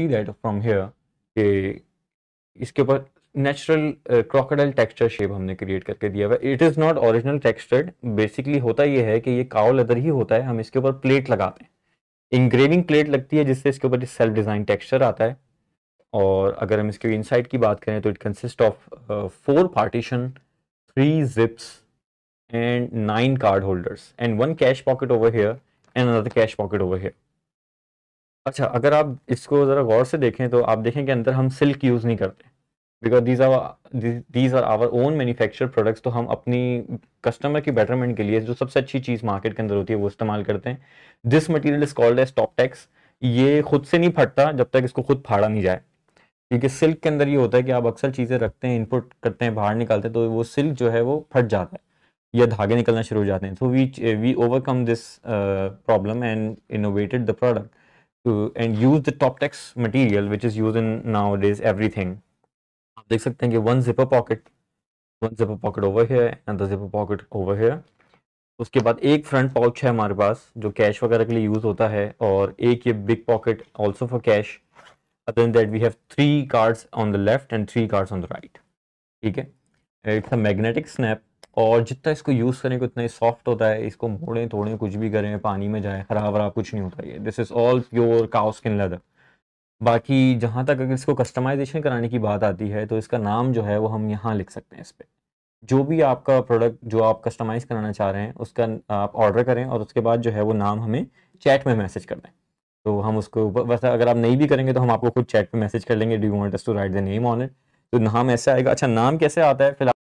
see that from here कि इसके ऊपर नेचुरल क्रोकोडाइल टेक्सचर शेप हमने क्रिएट करके दिया हुआ it is not original textured basically होता ये है कि ये काव लेदर ही होता है हम इसके ऊपर प्लेट लगाते हैं इंग्रेविंग प्लेट लगती है जिससे इसके ऊपर सेल्फ डिज़ाइन टेक्सचर आता है और अगर हम इसके इनसाइड की बात करें तो it consist of four partition three zips and nine card holders and one cash pocket over here and another cash pocket over here अच्छा अगर आप इसको ज़रा गौर से देखें तो आप देखें कि अंदर हम सिल्क यूज़ नहीं करते because these are these are our own manufacture products तो हम अपनी कस्टमर की बेटरमेंट के लिए जो सबसे अच्छी चीज़ मार्केट के अंदर होती है वो इस्तेमाल करते हैं this material is called as top ये खुद से नहीं फटता जब तक इसको खुद फाड़ा नहीं जाए क्योंकि सिल्क के अंदर ये होता है कि आप अक्सर चीज़ें रखते हैं इनपुट करते हैं बाहर निकालते हैं तो वो सिल्क जो है वो फट जाता है या धागे निकलना शुरू हो जाते हैं तो we we overcome this problem and innovated the product to and use the top text material which is used in nowadays everything. आप देख सकते हैं कि one zipper pocket, one zipper pocket over here and the zipper pocket over here. उसके बाद एक front pouch है हमारे पास जो कैश वगैरह के लिए यूज़ होता है और एक ये big pocket also for cash other than that we have three cards on the left and three cards on the right ठीक है it's a magnetic snap और जितना इसको यूज़ करेंगे उतना ही सॉफ्ट होता है इसको मोड़ें तोड़ें कुछ भी करें पानी में जाए हरा भरा कुछ नहीं होता ये this is all pure cow skin leather बाकी जहाँ तक अगर इसको कस्टमाइजेशन कराने की बात आती है तो इसका नाम जो है वो हम यहाँ लिख सकते हैं इस पर जो भी आपका प्रोडक्ट जो आप कस्टमाइज़ कराना चाह रहे हैं उसका आप ऑर्डर करें और उसके बाद जो है वो नाम हमें चैट में मैसेज कर दें तो हम उसको वैसे अगर आप नहीं भी करेंगे तो हम आपको खुद चैट पे मैसेज कर लेंगे do want us to write the name on it तो नाम ऐसे आएगा अच्छा नाम कैसे आता है फिलहाल